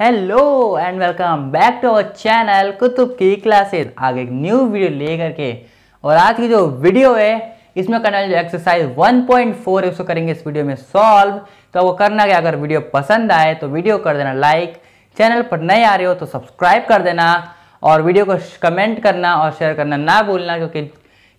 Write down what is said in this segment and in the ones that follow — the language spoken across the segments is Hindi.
hello and welcome back to our channel Qutub की क्लासेस आगे एक न्यू वीडियो लेकर के और आज की जो वीडियो है इसमें करने वाले जो एक्सरसाइज 1.4 इसको करेंगे इस वीडियो में सॉल्व तो वो करना क्या अगर वीडियो पसंद आए तो वीडियो कर देना लाइक चैनल पर नए आ रहे हो तो सब्सक्राइब कर देना और वीडियो को कमेंट करना और शेयर करना ना भूलना क्योंकि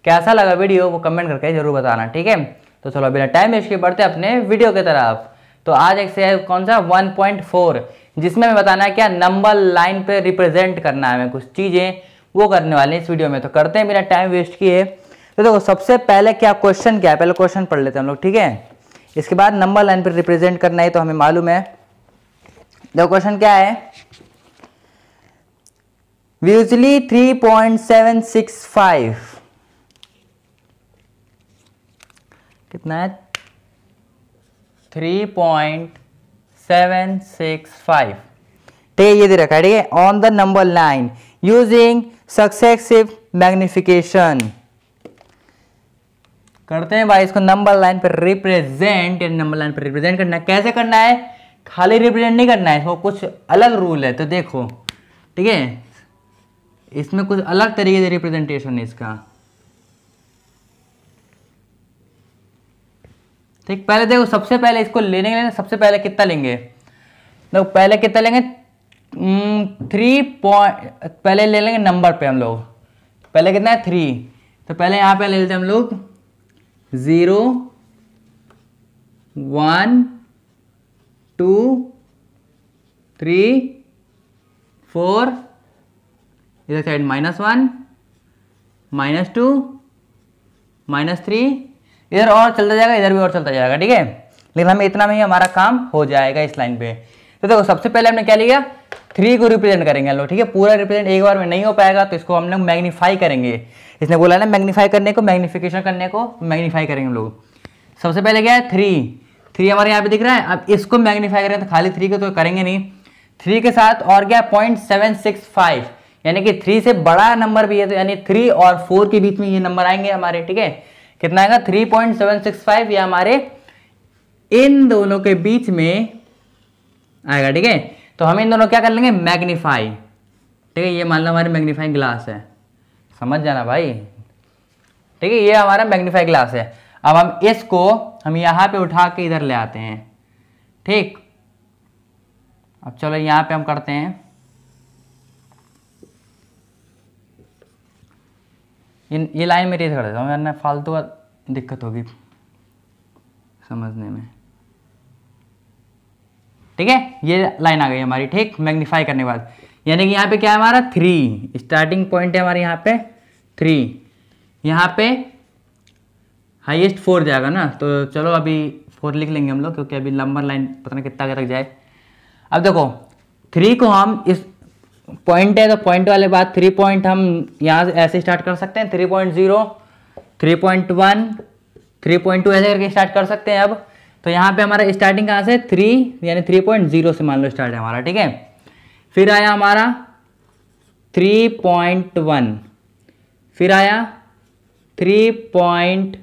कैसा लगा वीडियो वो कमेंट करके जरूर बताना ठीक है तो चलो बिना टाइम वेस्ट के बढ़ते अपने वीडियो की तरफ तो आज एक्सरसाइज कौन सा 1.4 जिसमें हमें बताना है क्या नंबर लाइन पे रिप्रेजेंट करना है हमें कुछ चीज़ें वो करने वाले हैं इस वीडियो में तो करते हैं बिना टाइम वेस्ट किए तो देखो सबसे पहले क्या क्वेश्चन क्या है पहले क्वेश्चन पढ़ लेते हैं हम लोग ठीक है इसके बाद नंबर लाइन पर रिप्रेजेंट करना है तो हमें मालूम है देखो क्वेश्चन क्या है सिक्स फाइव कितना है three point seven six five ठीक ये दे रखा है ठीक है on the number line using successive magnification करते हैं भाई इसको नंबर लाइन पर रिप्रेजेंट नंबर लाइन पर रिप्रेजेंट करना है कैसे करना है खाली रिप्रेजेंट नहीं करना है इसको कुछ अलग रूल है तो देखो ठीक है इसमें कुछ अलग तरीके से रिप्रेजेंटेशन है इसका ठीक पहले देखो सबसे पहले इसको लेने के लिए सबसे पहले कितना लेंगे देखो पहले कितना लेंगे थ्री हम्म, पॉइंट पहले ले लेंगे नंबर पे हम लोग पहले कितना है थ्री तो पहले यहाँ पे ले लेते हम लोग zero one two three four इधर side minus one minus two minus three इधर और चलता जाएगा इधर भी और चलता जाएगा ठीक है लेकिन हमें इतना में ही हमारा काम हो जाएगा इस लाइन पे तो देखो सबसे पहले हमने क्या लिया थ्री को रिप्रेजेंट करेंगे हम लोग ठीक है पूरा रिप्रेजेंट एक बार में नहीं हो पाएगा तो इसको हम लोग मैग्नीफाई करेंगे इसने बोला ना मैग्नीफाई करने को मैग्नीफिकेशन करने को मैग्नीफाई करेंगे हम लोग सबसे पहले क्या है थ्री थ्री हमारे यहाँ पे दिख रहा है अब इसको मैग्नीफाई करें तो खाली थ्री को तो करेंगे नहीं थ्री के साथ और क्या पॉइंट सेवन सिक्स फाइव यानी कि थ्री से बड़ा नंबर भी है तो यानी थ्री और फोर के बीच में ये नंबर आएंगे हमारे ठीक है कितना आएगा 3.765 ये हमारे इन दोनों के बीच में आएगा ठीक है तो हम इन दोनों क्या कर लेंगे मैग्नीफाई ठीक है ये मान लो हमारी मैग्नीफाई ग्लास है समझ जाना भाई ठीक है ये हमारा मैग्नीफाई ग्लास है अब हम इसको हम यहाँ पे उठा के इधर ले आते हैं ठीक अब चलो यहाँ पे हम करते हैं ये लाइन में रेज कर देता हूँ वरना फालतू का दिक्कत होगी समझने में ठीक है ये लाइन आ गई हमारी ठीक मैग्नीफाई करने के बाद यानी कि यहाँ पे क्या है हमारा थ्री स्टार्टिंग पॉइंट है हमारे यहाँ पे थ्री यहाँ पे हाईएस्ट फोर जाएगा ना तो चलो अभी फोर लिख लेंगे हम लोग क्योंकि अभी लंबर लाइन पता नहीं कितना तक जाए अब देखो थ्री को हम इस पॉइंट है तो पॉइंट वाले बाद थ्री पॉइंट हम यहाँ ऐसे स्टार्ट कर सकते हैं three point zero three point one three point two ऐसे करके स्टार्ट कर सकते हैं अब तो यहाँ पे हमारा स्टार्टिंग कहाँ से थ्री यानी थ्री पॉइंट जीरो से मान लो स्टार्ट है हमारा ठीक है फिर आया हमारा थ्री पॉइंट वन फिर आया थ्री पॉइंट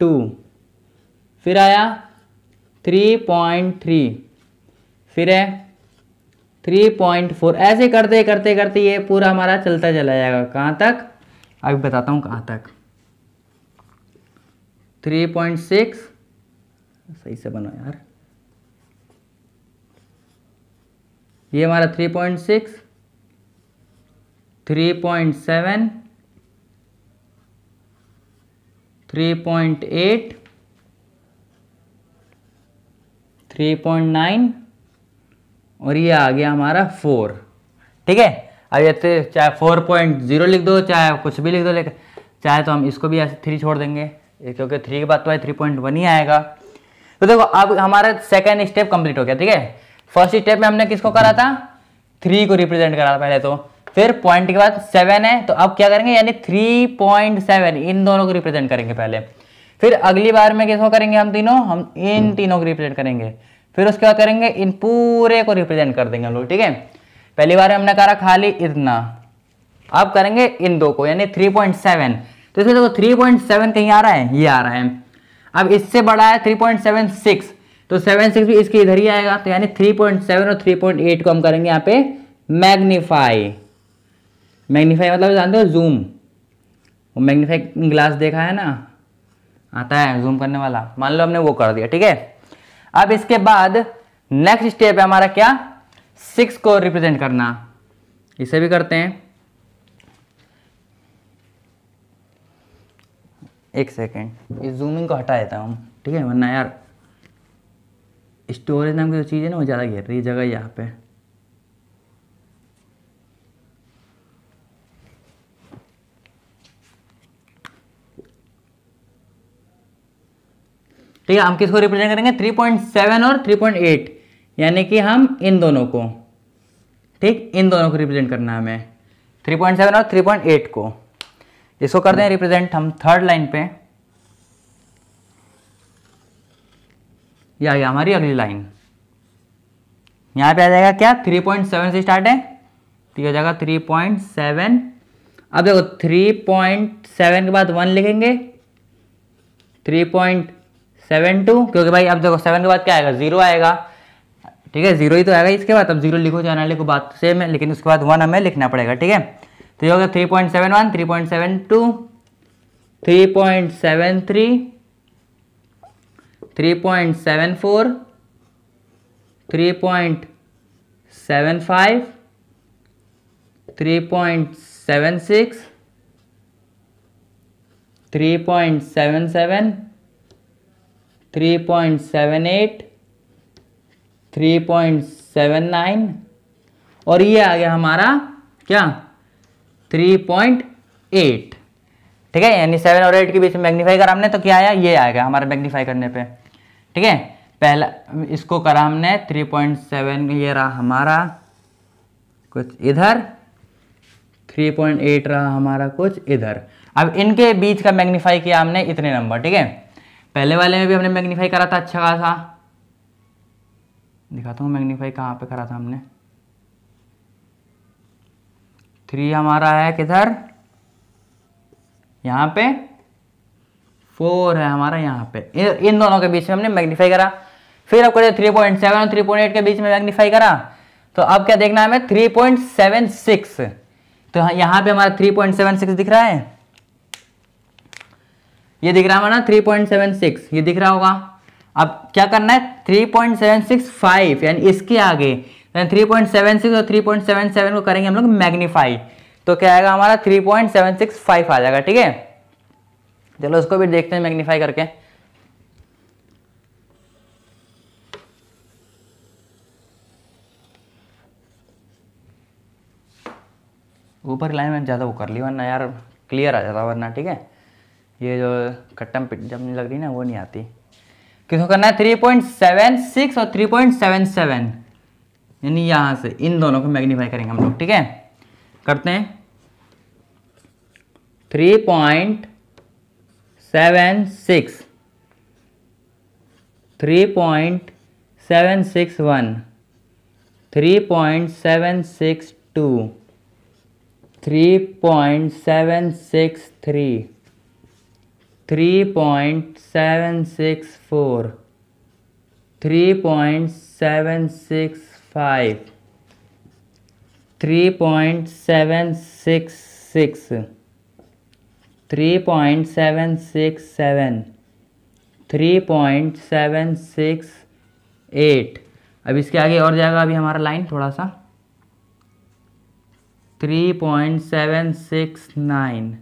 टू फिर आया थ्री पॉइंट थ्री फिर है थ्री पॉइंट फोर ऐसे करते करते करते ये पूरा हमारा चलता चला जाएगा कहाँ तक अभी बताता हूँ कहाँ तक थ्री पॉइंट सिक्स सही से बनो यार ये हमारा three point six three point seven three point eight three point nine और ये आ गया हमारा फोर ठीक है अब ये तो चाहे फोर पॉइंट जीरो लिख दो चाहे कुछ भी लिख दो लेकिन चाहे तो हम इसको भी ऐसे थ्री छोड़ देंगे क्योंकि थ्री के बाद तो थ्री पॉइंट वन ही आएगा तो देखो अब हमारा सेकेंड स्टेप कंप्लीट हो गया ठीक है फर्स्ट स्टेप में हमने किसको करा था थ्री को रिप्रेजेंट करा था पहले तो फिर पॉइंट के बाद सेवन है तो अब क्या करेंगे यानी थ्री पॉइंट सेवन इन दोनों को रिप्रेजेंट करेंगे पहले फिर अगली बार में किसको करेंगे हम तीनों हम इन तीनों को रिप्रेजेंट करेंगे फिर उसके बाद करेंगे इन पूरे को रिप्रेजेंट कर देंगे हम लोग ठीक है पहली बार हमने करा खाली इतना अब करेंगे इन दो को यानी 3.7 तो इसमें देखो 3.7 कहीं आ रहा है ये आ रहा है अब इससे बड़ा है 3.76 तो 76 भी इसके इधर ही आएगा तो यानी 3.7 और 3.8 को हम करेंगे यहाँ पे मैग्नीफाई मैग्नीफाई मतलब जानते हो जूम वो मैग्नीफाई ग्लास देखा है ना आता है जूम करने वाला मान लो हमने वो कर दिया ठीक है अब इसके बाद नेक्स्ट स्टेप है हमारा क्या सिक्स को रिप्रेजेंट करना इसे भी करते हैं एक सेकेंड इस जूमिंग को हटा देता हूँ ठीक है वरना यार स्टोरेज नाम की जो चीज़ है ना वो ज़्यादा घेर रही है जगह यहाँ पे ठीक है हम किसको रिप्रेजेंट करेंगे 3.7 और 3.8 यानी कि हम इन दोनों को ठीक इन दोनों को रिप्रेजेंट करना है हमें 3.7 और 3.8 को इसको करते हैं रिप्रेजेंट हम थर्ड लाइन पे या, हमारी अगली लाइन यहां पे आ जाएगा क्या 3.7 से स्टार्ट है तो ये जाएगा 3.7 अब देखो 3.7 के बाद वन लिखेंगे सेवन टू क्योंकि भाई अब देखो सेवन के बाद क्या आएगा जीरो आएगा ठीक है जीरो ही तो आएगा इसके बाद अब जीरो लिखो जाना लिखो बात सेम है लेकिन उसके बाद वन हमें लिखना पड़ेगा ठीक है तो ये हो गया three point seven one three point seven two three point seven three three point seven four three point seven five three point seven six three point seven seven three point seven eight three point seven nine और ये आ गया हमारा क्या थ्री पॉइंट एट ठीक है यानी सेवन और एट के बीच में मैग्नीफाई करा हमने तो क्या आया ये आएगा हमारा मैग्नीफाई करने पे ठीक है पहला इसको करा हमने थ्री पॉइंट सेवन ये रहा हमारा कुछ इधर थ्री पॉइंट एट रहा हमारा कुछ इधर अब इनके बीच का मैग्नीफाई किया हमने इतने नंबर ठीक है पहले वाले में भी हमने मैग्नीफाई करा था अच्छा खासा दिखाता तो हूँ मैग्नीफाई कहाँ पे करा था हमने थ्री हमारा है किधर यहाँ पे फोर है हमारा यहाँ पे इन दोनों के बीच में हमने मैग्नीफाई करा फिर आपको थ्री पॉइंट सेवन और थ्री पॉइंट एट के बीच में मैग्नीफाई करा तो अब क्या देखना है हमें थ्री पॉइंट सेवन सिक्स तो यहाँ पे हमारा थ्री पॉइंट सेवन सिक्स दिख रहा है ये दिख रहा है ना 3.76 ये दिख रहा होगा अब क्या करना है 3.765 यानी इसके आगे सेवन 3.76 और 3.77 को करेंगे हम लोग मैग्नीफाई तो क्या आएगा हमारा 3.765 आ जाएगा ठीक है चलो उसको भी देखते हैं मैग्नीफाई करके ऊपर लाइन मैंने ज़्यादा वो कर लिया वरना यार क्लियर आ जाता वरना ठीक है ये जो खट्टम पिट जमने लग रही ना वो नहीं आती किसको करना है थ्री पॉइंट सेवन सिक्स और थ्री पॉइंट सेवन सेवन यानी यहाँ से इन दोनों को मैग्नीफाई करेंगे हम लोग ठीक है करते हैं three point seven six three point seven six one three point seven six two three point seven six three three point seven six four three point seven six five three point seven six six three point seven six seven three point seven six eight अब इसके आगे और जाएगा अभी हमारा लाइन थोड़ा सा three point seven six nine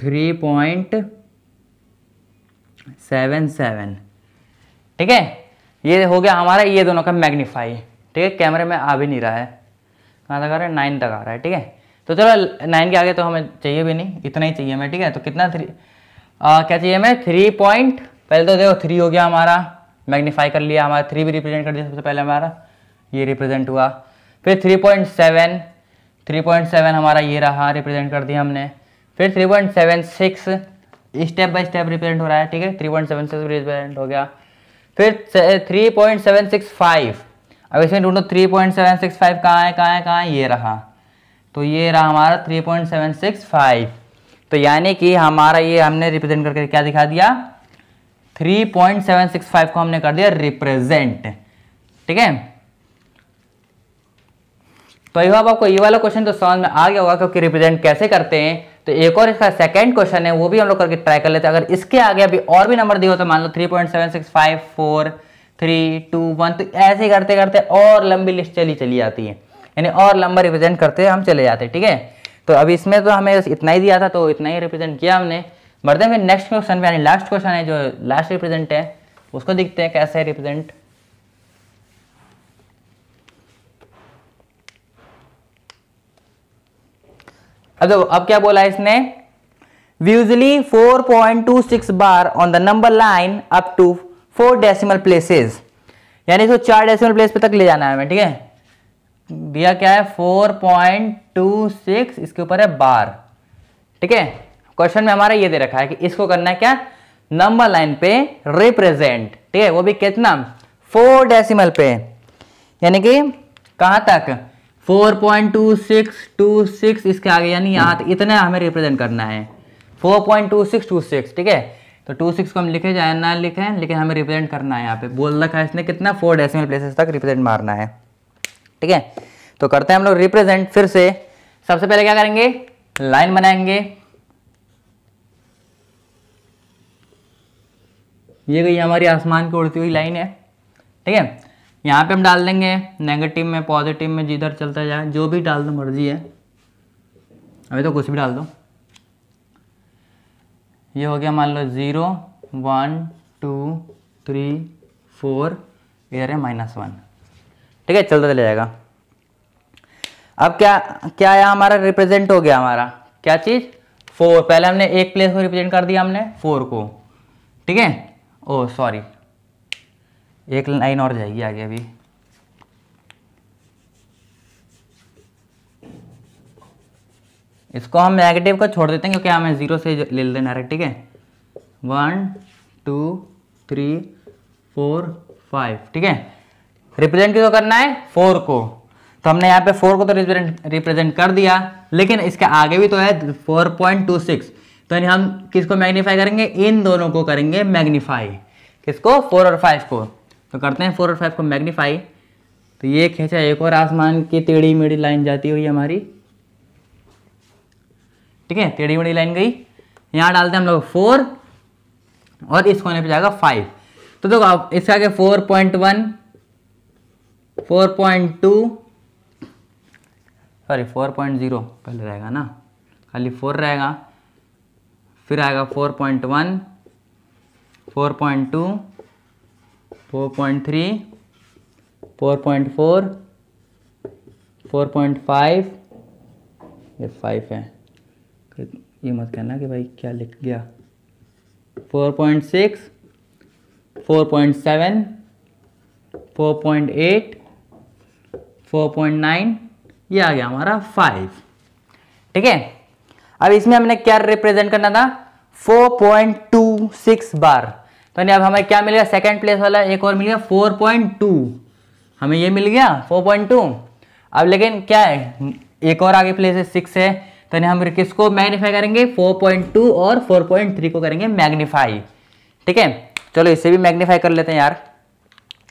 three point seven seven ठीक है ये हो गया हमारा ये दोनों का मैग्नीफाई ठीक है कैमरे में आ भी नहीं रहा है कहाँ तक आ रहा है नाइन तक आ रहा है ठीक है तो चलो नाइन के आगे तो हमें चाहिए भी नहीं इतना ही चाहिए हमें ठीक है तो कितना थ्री आ, क्या चाहिए हमें थ्री पॉइंट पहले तो देखो थ्री हो गया हमारा मैग्नीफाई कर लिया हमारा थ्री भी रिप्रेजेंट कर दिया सबसे पहले हमारा ये रिप्रेजेंट हुआ फिर three point seven three point seven हमारा ये रहा रिप्रेजेंट कर दिया हमने फिर three point seven six step by step represent हो रहा है ठीक है three point seven six represent हो गया फिर three point seven six five अब इसमें ढूंढो three point seven six five कहाँ है कहाँ है कहाँ है ये रहा तो ये रहा हमारा three point seven six five तो यानी कि हमारा ये हमने रिप्रेजेंट करके क्या दिखा दिया three point seven six five को हमने कर दिया रिप्रेजेंट ठीक है तो आई होप आपको ये वाला क्वेश्चन तो समझ में आ गया होगा क्योंकि रिप्रेजेंट कैसे करते हैं तो एक और इसका सेकंड क्वेश्चन है वो भी हम लोग करके ट्राई कर लेते हैं अगर इसके आगे अभी और भी नंबर दिए हो तो मान लो three point seven six five four three two one तो ऐसे ही करते करते और लंबी लिस्ट चली चली जाती है यानी और लंबा रिप्रेजेंट करते हम चले जाते हैं ठीक है तो अब इसमें तो हमें इतना ही दिया था तो इतना ही रिप्रेजेंट किया हमने बढ़ते हैं फिर नेक्स्ट क्वेश्चन में यानी लास्ट क्वेश्चन है जो लास्ट रिप्रेजेंट है उसको देखते हैं कैसे रिप्रेजेंट अब देखो अब क्या बोला इसने usually 4.26 bar on the number line up to four decimal places यानी इसको चार डेसिमल प्लेस पे तक ले जाना है हमें ठीक है दिया क्या है 4.26 इसके ऊपर है बार ठीक है क्वेश्चन में हमारा ये दे रखा है कि इसको करना है क्या नंबर लाइन पे रिप्रेजेंट ठीक है वो भी कितना फोर डेसिमल पे यानी कि कहां तक four point two six two six इसके आगे यानी यहाँ तो इतना हमें रिप्रेजेंट करना है four point two six two six ठीक है तो टू सिक्स को हम लिखे जाए ना लिखें लेकिन हमें रिप्रेजेंट करना है यहाँ पे बोल रखा है इसने कितना फोर डेसिमल प्लेसेस तक रिप्रेजेंट मारना है ठीक है तो करते हैं हम लोग रिप्रेजेंट फिर से सबसे पहले क्या करेंगे लाइन बनाएंगे ये गई हमारी आसमान की उड़ती हुई लाइन है ठीक है यहाँ पे हम डाल देंगे नेगेटिव में पॉजिटिव में जिधर चलता जाए जो भी डाल दो मर्जी है अभी तो कुछ भी डाल दो ये हो गया मान लो zero one two three four इधर है माइनस वन ठीक है चलता चले जाएगा अब क्या क्या आया हमारा रिप्रेजेंट हो गया हमारा क्या चीज़ फोर पहले हमने एक प्लेस को रिप्रेजेंट कर दिया हमने फोर को ठीक है ओ oh, सॉरी एक लाइन और जाएगी आगे अभी इसको हम नेगेटिव को छोड़ देते हैं क्योंकि हमें ज़ीरो से ले लेना है ठीक है one two three four five ठीक है रिप्रेजेंट किसको करना है फोर को तो हमने यहाँ पे फोर को तो रिप्रेजेंट रिप्रेजेंट कर दिया लेकिन इसके आगे भी तो है फोर पॉइंट टू सिक्स तो यानी हम किसको मैग्नीफाई करेंगे इन दोनों को करेंगे मैग्नीफाई किसको फोर और फाइव को तो करते हैं फोर और फाइव को मैग्नीफाई तो ये खींचा एक और आसमान की टेढ़ी मेढ़ी लाइन जाती हुई हमारी ठीक है टेढ़ी मेढ़ी लाइन गई यहाँ डालते हैं हम लोग फोर और इस कोने पे जाएगा फाइव तो देखो आप इसका आगे four point one four point two sorry four point zero पहले रहेगा ना खाली फोर रहेगा फिर आएगा four point one four point two four point three four point four four point five ये फाइव है ये मत कहना कि भाई क्या लिख गया four point six four point seven four point eight four point nine ये आ गया हमारा फाइव ठीक है अब इसमें हमने क्या रिप्रेजेंट करना था four point two six bar तो यानी अब हमें क्या मिलेगा सेकेंड प्लेस वाला एक और मिल गया फोर पॉइंट टू हमें ये मिल गया फोर पॉइंट टू अब लेकिन क्या है एक और आगे प्लेस है सिक्स है तो यानी हम किसको मैग्नीफाई करेंगे फोर पॉइंट टू और फोर पॉइंट थ्री को करेंगे मैग्नीफाई ठीक है चलो इसे भी मैग्नीफाई कर लेते हैं यार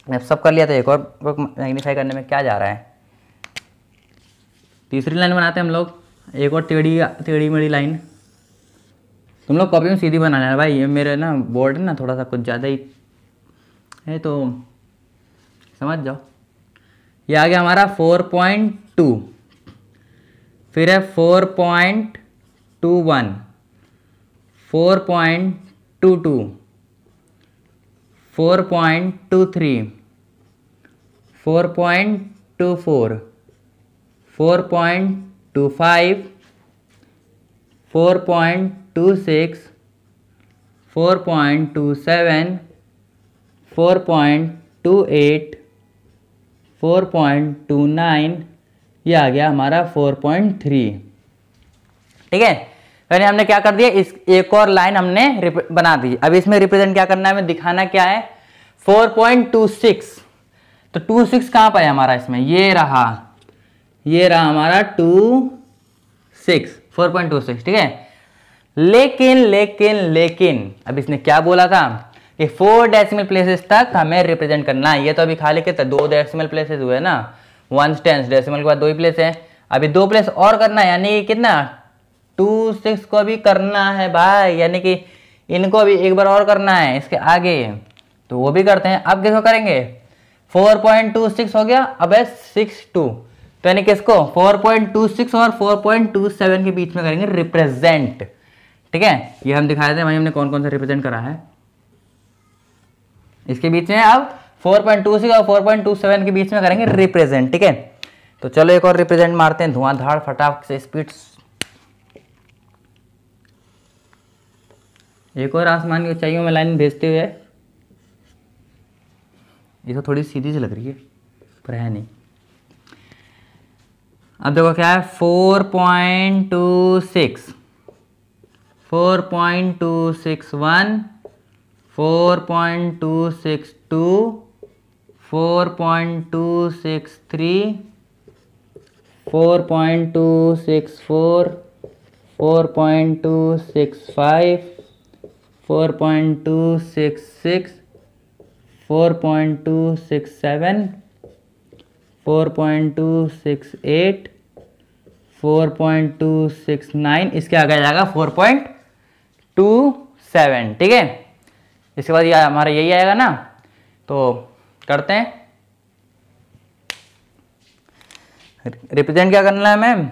मैं सब कर लिया था तो एक और मैग्नीफाई करने में क्या जा रहा है तीसरी लाइन बनाते हैं हम लोग एक और टेढ़ी टेढ़ी मेढ़ी लाइन तुम लोग कॉपी में सीधी बना लेना भाई ये मेरे ना बोर्ड है ना थोड़ा सा कुछ ज़्यादा ही है तो समझ जाओ ये आ गया हमारा फोर पॉइंट टू फिर है four point two one four point two two four point two three four point two four four point two five four point two six four point two seven four point two eight four point two nine ये आ गया हमारा फोर पॉइंट थ्री ठीक है यानी हमने क्या कर दिया इस एक और लाइन हमने बना दी अब इसमें रिप्रेजेंट क्या करना है हमें दिखाना क्या है फोर पॉइंट टू सिक्स तो टू सिक्स कहाँ पर है हमारा इसमें ये रहा ये रहा हमारा two six four point two six ठीक है लेकिन लेकिन लेकिन अब इसने क्या बोला था कि फोर डेसिमल प्लेसेस तक हमें रिप्रेजेंट करना है ये तो अभी खाली के दो डेसिमल प्लेसेस हुए ना वन टेंस डेसिमल के बाद दो ही प्लेस है अभी दो प्लेस और करना है यानी कितना टू सिक्स को भी करना है भाई यानी कि इनको भी एक बार और करना है इसके आगे तो वो भी करते हैं अब किसको करेंगे फोर पॉइंट टू सिक्स हो गया अब है सिक्स टू तो यानी कि इसको 4.26 और 4.27 के बीच में करेंगे रिप्रेजेंट ठीक है ये हम दिखाए थे हमने कौन कौन सा रिप्रेजेंट करा है इसके बीच में अब 4.26 और 4.27 के बीच में करेंगे रिप्रेजेंट ठीक है तो चलो एक और रिप्रेजेंट मारते हैं धुआंधार फटाक से स्पीड एक और आसमान की ऊंचाइयों में लाइन भेजते हुए ये तो थोड़ी सीधी सी लग रही है पर है नहीं अब देखो क्या है four point two six four point two six one four point two six two four point two six three four point two six four four point two six five four point two six six four point two six seven four point two six eight four point two six nine इसके आगे जाएगा फोर पॉइंट टू सेवन ठीक है इसके बाद ये हमारा यही आएगा ना तो करते हैं रिप्रेजेंट क्या करना है ma'am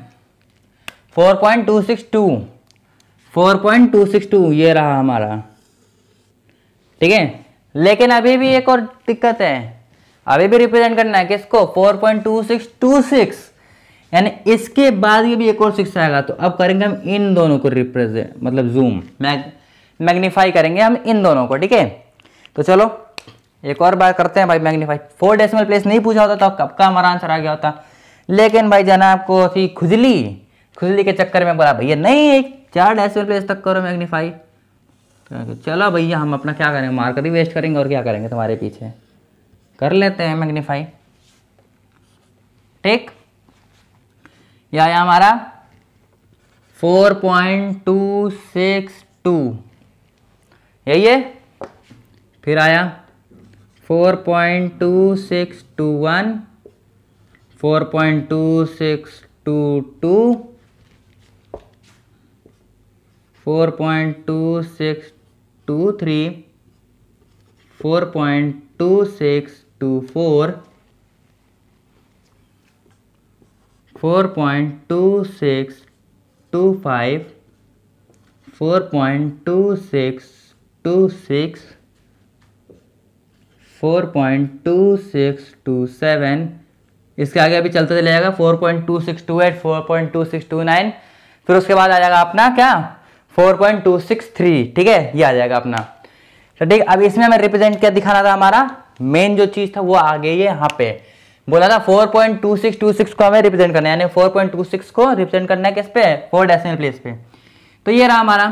four point two six two four point two six two ये रहा हमारा ठीक है लेकिन अभी भी एक और दिक्कत है अभी भी रिप्रेजेंट करना है किसको 4.2626 यानी इसके बाद ये भी एक और सिक्स आएगा तो अब करेंगे हम इन दोनों को रिप्रेजेंट मतलब जूम मैग मैग्नीफाई करेंगे हम इन दोनों को ठीक है तो चलो एक और बात करते हैं भाई मैग्नीफाई फोर डेसिमल प्लेस नहीं पूछा होता तो कब का हमारा आंसर आ गया होता लेकिन भाई जाना आपको थी खुजली खुजली के चक्कर में बोला भैया नहीं एक चार डेसिमल प्लेस तक करो मैग्नीफाई तो चलो भैया हम अपना क्या करेंगे मार्कर ही वेस्ट करेंगे और क्या करेंगे तुम्हारे पीछे कर लेते हैं मैग्नीफाई ठीक या आया हमारा 4.262 यही है फिर आया 4.2621 4.2622 4.2623 4.26 two four four point two six two five four point two six two six four point two six two seven इसके आगे अभी चलते चले जाएगा four point two six two eight four point two six two nine फिर उसके बाद आ जाएगा अपना क्या four point two six three ठीक है ये आ जाएगा अपना तो ठीक अब इसमें हमें रिप्रेजेंट क्या दिखाना था हमारा मेन जो चीज़ था वो आ गई है यहाँ पे बोला था 4.2626 को हमें रिप्रेजेंट करना है यानी 4.26 को रिप्रेजेंट करना है किस पे फोर डेसिमल प्लेस पे तो ये रहा हमारा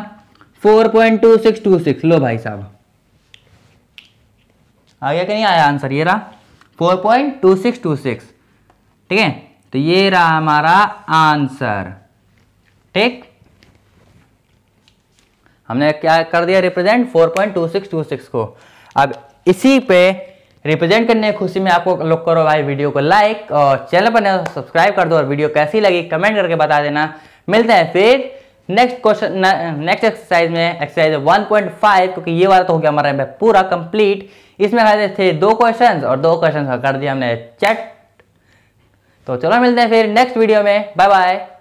4.2626 लो भाई साहब आ गया कि नहीं आया आंसर ये रहा 4.2626 ठीक है तो ये रहा हमारा आंसर ठीक हमने क्या कर दिया रिप्रेजेंट 4.2626 को अब इसी पे रिप्रेजेंट करने की खुशी में आपको लोग करो भाई वीडियो को लाइक और चैनल पर सब्सक्राइब कर दो और वीडियो कैसी लगी कमेंट करके बता देना मिलते हैं फिर नेक्स्ट क्वेश्चन नेक्स्ट एक्सरसाइज में एक्सरसाइज 1.5 क्योंकि ये वाला तो हो गया हमारा पूरा कंप्लीट इसमें हमारे थे दो क्वेश्चंस और दो क्वेश्चंस का कर दिया हमने चेक तो चलो मिलते हैं फिर नेक्स्ट वीडियो में बाय बाय